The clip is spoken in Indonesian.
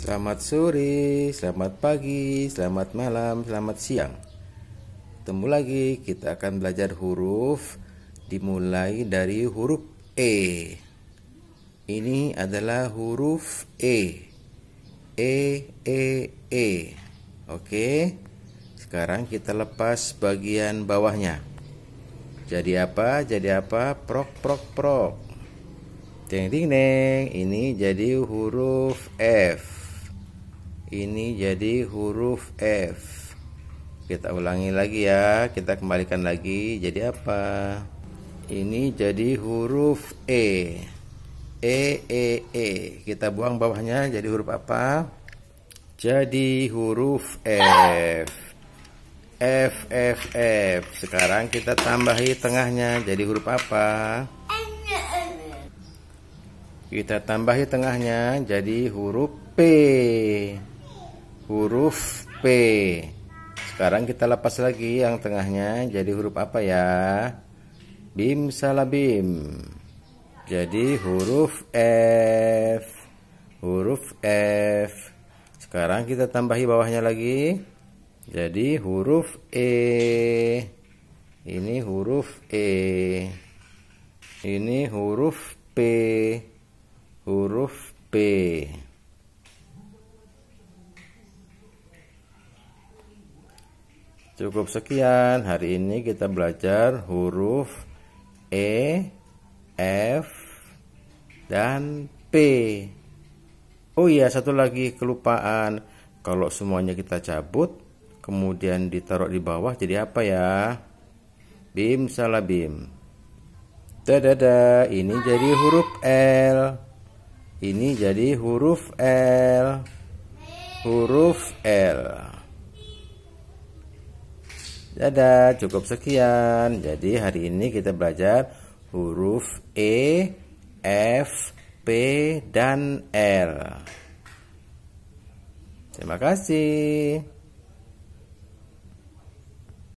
Selamat sore, selamat pagi, selamat malam, selamat siang. Temu lagi, kita akan belajar huruf dimulai dari huruf E. Ini adalah huruf E. E E E. Oke. Sekarang kita lepas bagian bawahnya. Jadi apa? Jadi apa? Prok prok prok. Ding ding ding. Ini jadi huruf F ini jadi huruf F kita ulangi lagi ya kita kembalikan lagi jadi apa ini jadi huruf E E E E kita buang bawahnya jadi huruf apa jadi huruf F F F F sekarang kita tambahi tengahnya jadi huruf apa kita tambahi tengahnya jadi huruf P huruf P sekarang kita lepas lagi yang tengahnya jadi huruf apa ya bim salabim jadi huruf F huruf F sekarang kita tambahi bawahnya lagi jadi huruf E ini huruf E ini huruf P huruf P Cukup sekian. Hari ini kita belajar huruf E, F, dan P. Oh iya, satu lagi kelupaan. Kalau semuanya kita cabut, kemudian ditaruh di bawah jadi apa ya? Bim salah salabim. Dadada, ini jadi huruf L. Ini jadi huruf L. Huruf L. Dadah, cukup sekian. Jadi hari ini kita belajar huruf E, F, P, dan R. Terima kasih.